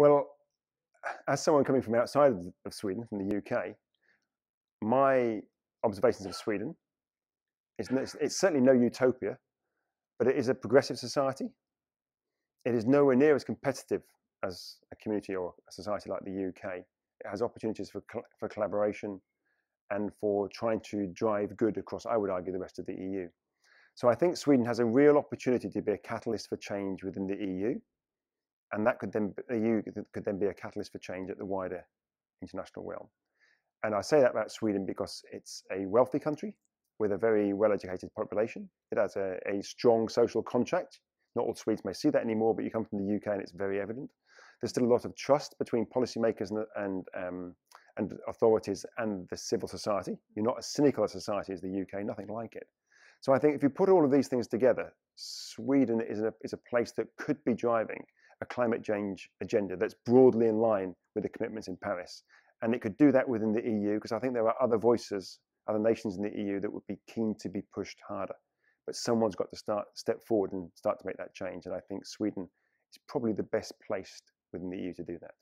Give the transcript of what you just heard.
Well, as someone coming from outside of Sweden, from the UK, my observations of Sweden is it's certainly no utopia, but it is a progressive society. It is nowhere near as competitive as a community or a society like the UK. It has opportunities for, for collaboration and for trying to drive good across, I would argue, the rest of the EU. So I think Sweden has a real opportunity to be a catalyst for change within the EU and that could then EU could then be a catalyst for change at the wider international realm. And I say that about Sweden because it's a wealthy country with a very well-educated population. It has a, a strong social contract. Not all Swedes may see that anymore, but you come from the UK and it's very evident. There's still a lot of trust between policymakers and and, um, and authorities and the civil society. You're not as cynical a society as the UK, nothing like it. So I think if you put all of these things together, Sweden is a, is a place that could be driving a climate change agenda that's broadly in line with the commitments in Paris. And it could do that within the EU, because I think there are other voices, other nations in the EU that would be keen to be pushed harder. But someone's got to start step forward and start to make that change. And I think Sweden is probably the best placed within the EU to do that.